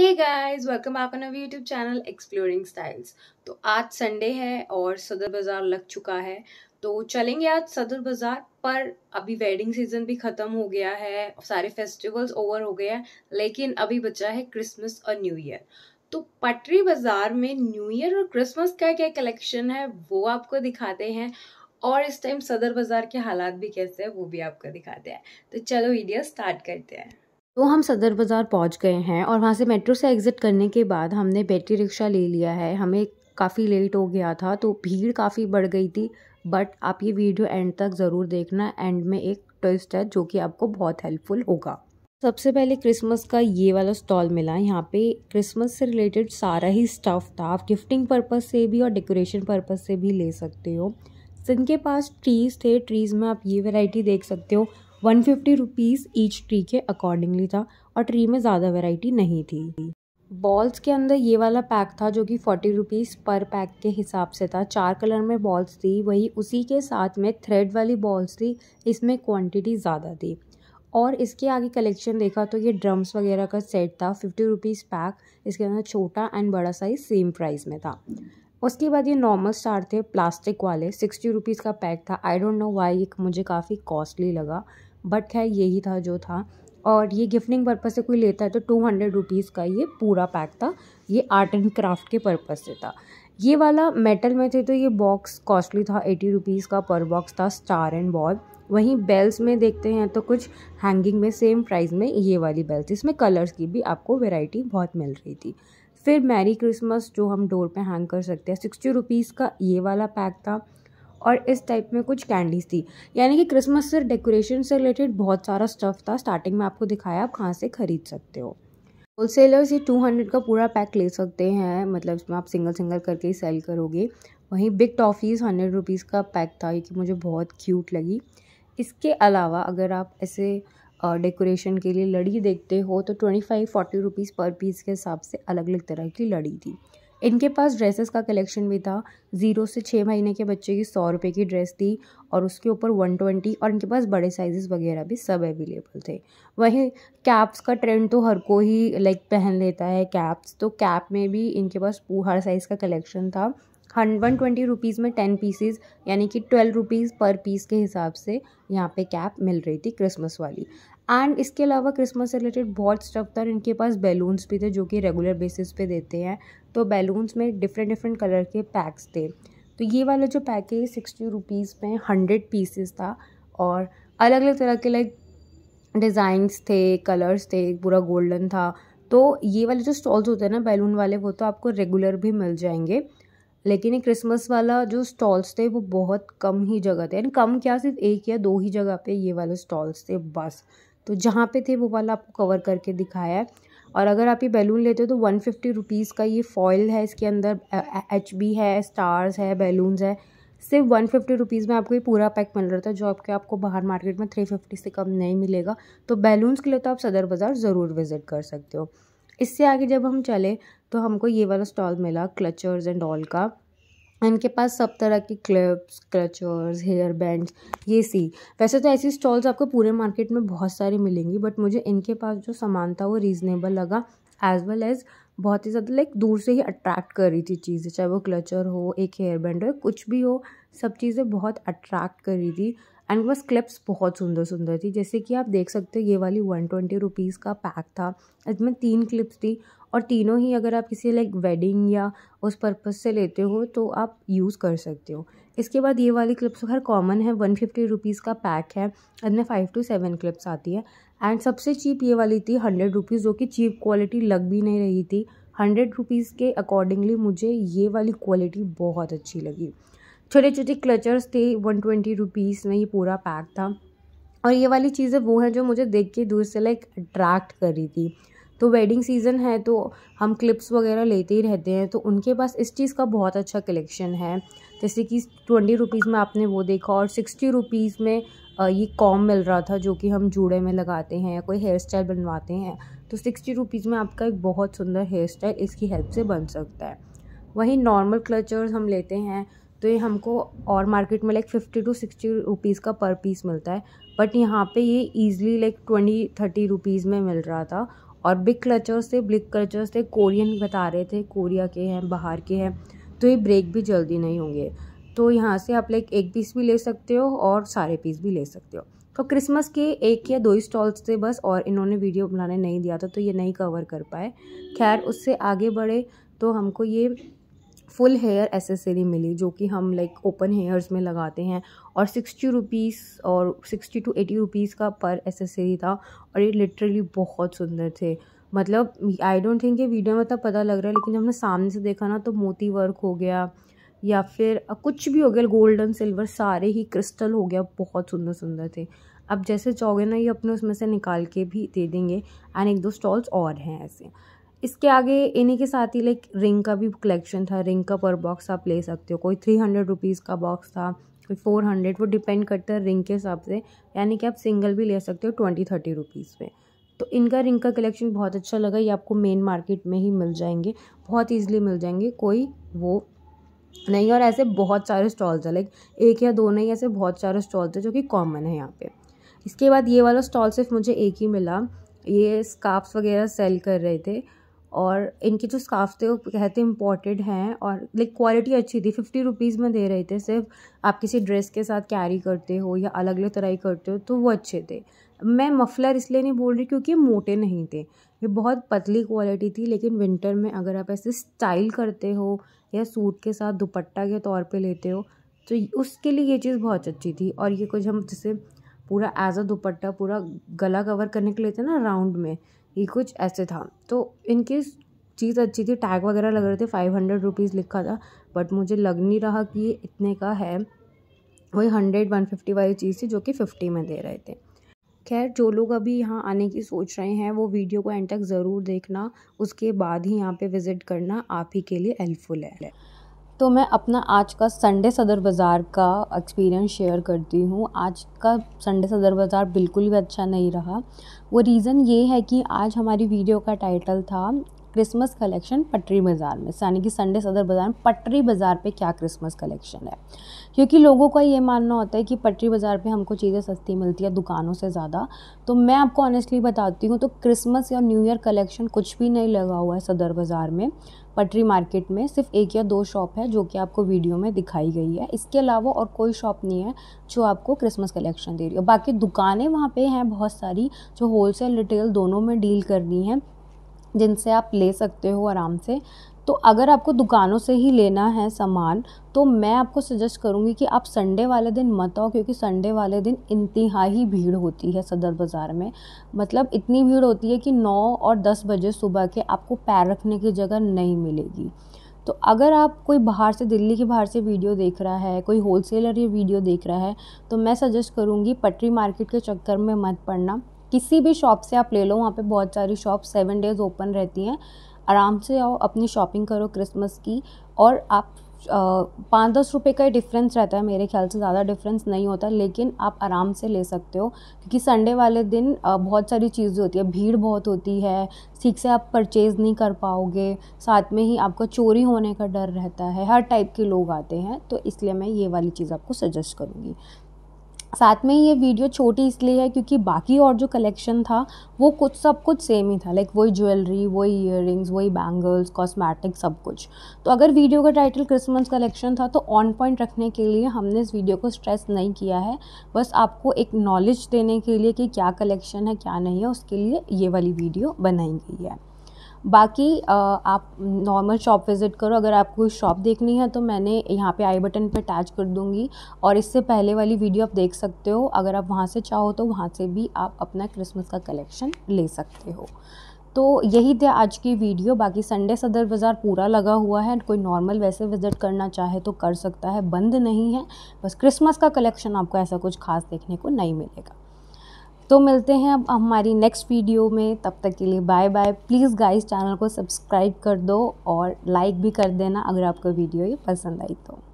हे guys welcome आप अनव YouTube channel exploring styles तो आज संडे है और सदर बाज़ार लग चुका है तो चलेंगे आज सदर बाज़ार पर अभी वेडिंग सीजन भी ख़त्म हो गया है सारे फेस्टिवल्स ओवर हो गए हैं लेकिन अभी बचा है क्रिसमस और न्यू ईयर तो पटरी बाज़ार में न्यू ईयर और क्रिसमस का क्या कलेक्शन है वो आपको दिखाते हैं और इस टाइम सदर बाज़ार के हालात भी कैसे हैं वो भी आपको दिखाते हैं तो चलो वीडियो स्टार्ट करते हैं तो हम सदर बाज़ार पहुंच गए हैं और वहाँ से मेट्रो से एग्ज़िट करने के बाद हमने बैटरी रिक्शा ले लिया है हमें काफ़ी लेट हो गया था तो भीड़ काफ़ी बढ़ गई थी बट आप ये वीडियो एंड तक ज़रूर देखना एंड में एक ट्विस्ट है जो कि आपको बहुत हेल्पफुल होगा सबसे पहले क्रिसमस का ये वाला स्टॉल मिला यहाँ पे क्रिसमस से रिलेटेड सारा ही स्टफ़ था आप गिफ्टिंग पर्पज़ से भी और डेकोरेशन पर्पज़ से भी ले सकते हो जिनके पास ट्रीज़ थे ट्रीज़ में आप ये वैरायटी देख सकते हो one fifty rupees each tree के अकॉर्डिंगली था और ट्री में ज़्यादा वेराइटी नहीं थी बॉल्स के अंदर ये वाला पैक था जो कि फोर्टी रुपीज़ पर पैक के हिसाब से था चार कलर में बॉल्स थी वही उसी के साथ में थ्रेड वाली बॉल्स थी इसमें क्वांटिटी ज़्यादा थी और इसके आगे कलेक्शन देखा तो ये ड्रम्स वगैरह का सेट था फिफ्टी रुपीज़ पैक इसके अंदर छोटा एंड बड़ा साइज सेम प्राइस में था उसके बाद ये नॉर्मल स्टार थे प्लास्टिक वाले सिक्सटी रुपीज़ का पैक था आई डोंट नो वाई ये मुझे काफ़ी कॉस्टली लगा बट खैर यही था जो था और ये गिफ्टिंग पर्पज़ से कोई लेता है तो टू हंड्रेड रुपीज़ का ये पूरा पैक था ये आर्ट एंड क्राफ्ट के पर्पज़ से था ये वाला मेटल में थे तो ये बॉक्स कॉस्टली था एटी रुपीज़ का पर बॉक्स था स्टार एंड बॉल वहीं बेल्स में देखते हैं तो कुछ हैंगिंग में सेम प्राइस में ये वाली बेल्स इसमें कलर्स की भी आपको वेराइटी बहुत मिल रही थी फिर मैरी क्रिसमस जो हम डोर पे हैंग कर सकते हैं सिक्सटी रुपीज़ का ये वाला पैक था और इस टाइप में कुछ कैंडीज़ थी यानी कि क्रिसमस से डेकोरेशन से रिलेटेड बहुत सारा स्टफ़ था स्टार्टिंग में आपको दिखाया आप कहाँ से ख़रीद सकते हो होलसेलर्स ये टू हंड्रेड का पूरा पैक ले सकते हैं मतलब इसमें आप सिंगल सिंगल करके ही सेल करोगे वहीं बिग टॉफ़ीज़ हंड्रेड रुपीज़ का पैक था ये कि मुझे बहुत क्यूट लगी इसके अलावा अगर आप ऐसे डेकोरेशन के लिए लड़ी देखते हो तो twenty five forty rupees per piece के हिसाब से अलग अलग तरह की लड़ी थी इनके पास ड्रेसेस का कलेक्शन भी था ज़ीरो से छः महीने के बच्चे की सौ रुपये की ड्रेस थी और उसके ऊपर वन ट्वेंटी और इनके पास बड़े साइजेस वगैरह भी सब अवेलेबल थे वहीं कैप्स का ट्रेंड तो हर कोई लाइक पहन लेता है कैप्स तो कैप में भी इनके पास हर साइज़ का कलेक्शन था हंड वन ट्वेंटी रुपीज़ में टेन पीसेज यानी कि ट्वेल्व रुपीज़ पर पीस के हिसाब से यहाँ पे कैप मिल रही थी क्रिसमस वाली एंड इसके अलावा क्रिसमस से रिलेटेड बहुत स्टफ था इनके पास बैलून्स भी थे जो कि रेगुलर बेसिस पे देते हैं तो बैलून्स में डिफरेंट डिफरेंट कलर के पैक्स थे तो ये वाला जो पैक है सिक्सटी रुपीज़ में हंड्रेड पीसेस था और अलग अलग तरह के लाइक डिज़ाइंस थे कलर्स थे पूरा गोल्डन था तो ये वाले जो स्टॉल्स होते हैं ना बैलून वाले वो तो आपको रेगुलर भी मिल जाएंगे लेकिन ये क्रिसमस वाला जो स्टॉल्स थे वो बहुत कम ही जगह थे एंड कम क्या सिर्फ एक या दो ही जगह पे ये वाले स्टॉल्स थे बस तो जहाँ पे थे वो वाला आपको कवर करके दिखाया है और अगर आप ये बैलून लेते हो तो वन फिफ्टी रुपीज़ का ये फॉयल है इसके अंदर एच बी है स्टार्स है बैलून्स है सिर्फ वन फिफ्टी रुपीज़ में आपको ये पूरा पैक मिल रहा था जो आपके आपको बाहर मार्केट में थ्री फिफ्टी से कम नहीं मिलेगा तो बैलून्स के लिए तो आप सदर बाज़ार ज़रूर विज़िट कर सकते हो इससे आगे जब हम चले तो हमको ये वाला स्टॉल मिला क्लचर्स एंड ऑल का इनके पास सब तरह के क्लिप्स क्लचर्स हेयर बैंड ये सी वैसे तो ऐसी स्टॉल्स आपको पूरे मार्केट में बहुत सारी मिलेंगी बट मुझे इनके पास जो सामान था वो रीज़नेबल लगा एज़ वेल एज़ बहुत ही ज़्यादा लाइक दूर से ही अट्रैक्ट कर रही थी चीज़ें चाहे वो क्लचर हो एक हेयर बैंड हो कुछ भी हो सब चीज़ें बहुत अट्रैक्ट कर रही थी एंड बस क्लिप्स बहुत सुंदर सुंदर थी जैसे कि आप देख सकते हो ये वाली वन ट्वेंटी रुपीज़ का पैक था इसमें तीन क्लिप्स थी और तीनों ही अगर आप किसी लाइक वेडिंग या उस पर्पज़ से लेते हो तो आप यूज़ कर सकते हो इसके बाद ये वाली क्लिप्स हर कॉमन है वन फिफ्टी रुपीज़ का पैक है इनमें फ़ाइव टू सेवन क्लिप्स आती है एंड सबसे चीप ये वाली थी हंड्रेड रुपीज़ जो कि चीप क्वालिटी लग भी नहीं रही थी हंड्रेड रुपीज़ के अकॉर्डिंगली मुझे ये वाली क्वालिटी बहुत अच्छी लगी छोटे छोटे क्लचर्स थे वन ट्वेंटी रुपीज़ में ये पूरा पैक था और ये वाली चीज़ें वो हैं जो मुझे देख के दूर से लाइक अट्रैक्ट कर रही थी तो वेडिंग सीज़न है तो हम क्लिप्स वगैरह लेते ही रहते हैं तो उनके पास इस चीज़ का बहुत अच्छा कलेक्शन है जैसे कि ट्वेंटी रुपीज़ में आपने वो देखा और सिक्सटी रुपीज़ में ये कॉम मिल रहा था जो कि हम जूड़े में लगाते हैं या कोई हेयर स्टाइल बनवाते हैं तो सिक्सटी रुपीज़ में आपका एक बहुत सुंदर हेयर स्टाइल इसकी हेल्प से बन सकता है वहीं नॉर्मल क्लचर्स हम लेते हैं तो ये हमको और मार्केट में like fifty to sixty rupees का पर पीस मिलता है बट यहाँ पे ये easily like twenty thirty rupees में मिल रहा था और बिग क्लचर्स थे बिग क्लचर्स थे कोरियन बता रहे थे कोरिया के हैं बाहर के हैं तो ये ब्रेक भी जल्दी नहीं होंगे तो यहाँ से आप लाइक एक पीस भी ले सकते हो और सारे पीस भी ले सकते हो तो क्रिसमस के एक या दो ही स्टॉल्स थे बस और इन्होंने वीडियो बनाने नहीं दिया था तो ये नहीं कवर कर पाए खैर उससे आगे बढ़े तो हमको ये फुल हेयर एसेसरी मिली जो कि हम लाइक ओपन हेयर्स में लगाते हैं और सिक्सटी रुपीज़ और सिक्सटी टू एटी रुपीज़ का पर एसेसरी था और ये लिटरली बहुत सुंदर थे मतलब आई डोंट थिंक ये वीडियो में तब तो पता लग रहा है लेकिन जब हमने सामने से देखा ना तो मोती वर्क हो गया या फिर कुछ भी हो गया गोल्डन सिल्वर सारे ही क्रिस्टल हो गया बहुत सुंदर सुंदर थे अब जैसे चाहोगे ना ये अपने उसमें से निकाल के भी दे देंगे एंड एक दो स्टॉल्स और हैं ऐसे इसके आगे इन्हीं के साथ ही लाइक रिंग का भी कलेक्शन था रिंग का पर बॉक्स आप ले सकते हो कोई थ्री हंड्रेड रुपीज़ का बॉक्स था कोई फोर हंड्रेड वो डिपेंड करता है रिंग के हिसाब से यानी कि आप सिंगल भी ले सकते हो ट्वेंटी थर्टी रुपीज़ में तो इनका रिंग का कलेक्शन बहुत अच्छा लगा ये आपको मेन मार्केट में ही मिल जाएंगे बहुत ईजिली मिल जाएंगे कोई वो नहीं और ऐसे बहुत सारे स्टॉल्स हैं लाइक एक या दो नहीं ऐसे बहुत सारे स्टॉल्स हैं जो कि कॉमन है यहाँ पे इसके बाद ये वाला स्टॉल सिर्फ मुझे एक ही मिला ये स्काफ्स वगैरह सेल कर रहे थे और इनके जो स्काफ थे वो कहते इम्पोर्टेड हैं और लाइक क्वालिटी अच्छी थी फिफ्टी रुपीज़ में दे रहे थे सिर्फ आप किसी ड्रेस के साथ कैरी करते हो या अलग अलग तरह करते हो तो वो अच्छे थे मैं मफलर इसलिए नहीं बोल रही क्योंकि मोटे नहीं थे ये बहुत पतली क्वालिटी थी लेकिन विंटर में अगर आप ऐसे स्टाइल करते हो या सूट के साथ दुपट्टा के तौर पर लेते हो तो उसके लिए ये चीज़ बहुत अच्छी थी और ये कुछ हम जैसे पूरा एज अ दुपट्टा पूरा गला कवर करने के लिए थे ना राउंड में ये कुछ ऐसे था तो इनकी चीज़ अच्छी थी टैग वगैरह लग रहे थे फाइव हंड्रेड रुपीज़ लिखा था बट मुझे लग नहीं रहा कि ये इतने का है वही हंड्रेड वन फिफ्टी वाली चीज़ थी जो कि फिफ्टी में दे रहे थे खैर जो लोग अभी यहाँ आने की सोच रहे हैं वो वीडियो को एंड तक ज़रूर देखना उसके बाद ही यहाँ पे विज़िट करना आप ही के लिए हेल्पफुल है तो मैं अपना आज का संडे सदर बाज़ार का एक्सपीरियंस शेयर करती हूँ आज का संडे सदर बाज़ार बिल्कुल भी अच्छा नहीं रहा वो रीज़न ये है कि आज हमारी वीडियो का टाइटल था क्रिसमस कलेक्शन पटरी बाज़ार में यानी कि संडे सदर बाज़ार में पटरी बाज़ार पे क्या क्रिसमस कलेक्शन है क्योंकि लोगों का ये मानना होता है कि पटरी बाज़ार पे हमको चीज़ें सस्ती मिलती है दुकानों से ज़्यादा तो मैं आपको ऑनेस्टली बताती हूँ तो क्रिसमस या न्यू ईयर कलेक्शन कुछ भी नहीं लगा हुआ है सदर बाज़ार में पटरी मार्केट में सिर्फ एक या दो शॉप है जो कि आपको वीडियो में दिखाई गई है इसके अलावा और कोई शॉप नहीं है जो आपको क्रिसमस कलेक्शन दे रही है बाकी दुकानें वहाँ पे हैं बहुत सारी जो होलसेल रिटेल दोनों में डील करनी है जिनसे आप ले सकते हो आराम से तो अगर आपको दुकानों से ही लेना है सामान तो मैं आपको सजेस्ट करूँगी कि आप संडे वाले दिन मत आओ क्योंकि संडे वाले दिन इंतहा ही भीड़ होती है सदर बाज़ार में मतलब इतनी भीड़ होती है कि 9 और 10 बजे सुबह के आपको पैर रखने की जगह नहीं मिलेगी तो अगर आप कोई बाहर से दिल्ली के बाहर से वीडियो देख रहा है कोई होलसेलर ये वीडियो देख रहा है तो मैं सजेस्ट करूँगी पटरी मार्केट के चक्कर में मत पड़ना किसी भी शॉप से आप ले लो वहाँ पे बहुत सारी शॉप सेवन डेज़ ओपन रहती हैं आराम से आओ अपनी शॉपिंग करो क्रिसमस की और आप पाँच दस रुपये का ही डिफरेंस रहता है मेरे ख्याल से ज़्यादा डिफरेंस नहीं होता लेकिन आप आराम से ले सकते हो क्योंकि संडे वाले दिन बहुत सारी चीज़ें होती है भीड़ बहुत होती है ठीक से आप परचेज़ नहीं कर पाओगे साथ में ही आपका चोरी होने का डर रहता है हर टाइप के लोग आते हैं तो इसलिए मैं ये वाली चीज़ आपको सजेस्ट करूँगी साथ में ये वीडियो छोटी इसलिए है क्योंकि बाकी और जो कलेक्शन था वो कुछ सब कुछ सेम ही था लाइक वही ज्वेलरी वही इयर वही बैंगल्स कॉस्मेटिक सब कुछ तो अगर वीडियो का टाइटल क्रिसमस कलेक्शन था तो ऑन पॉइंट रखने के लिए हमने इस वीडियो को स्ट्रेस नहीं किया है बस आपको एक नॉलेज देने के लिए कि क्या कलेक्शन है क्या नहीं है उसके लिए ये वाली वीडियो बनाई गई है बाकी आप नॉर्मल शॉप विज़िट करो अगर आपको शॉप देखनी है तो मैंने यहाँ पे आई बटन पे अटैच कर दूँगी और इससे पहले वाली वीडियो आप देख सकते हो अगर आप वहाँ से चाहो तो वहाँ से भी आप अपना क्रिसमस का कलेक्शन ले सकते हो तो यही थे आज की वीडियो बाकी संडे सदर बाज़ार पूरा लगा हुआ है कोई नॉर्मल वैसे विज़िट करना चाहे तो कर सकता है बंद नहीं है बस क्रिसमस का कलेक्शन आपको ऐसा कुछ खास देखने को नहीं मिलेगा तो मिलते हैं अब हमारी नेक्स्ट वीडियो में तब तक के लिए bye bye please guys channel को सब्सक्राइब कर दो और लाइक भी कर देना अगर आपको वीडियो ये पसंद आई तो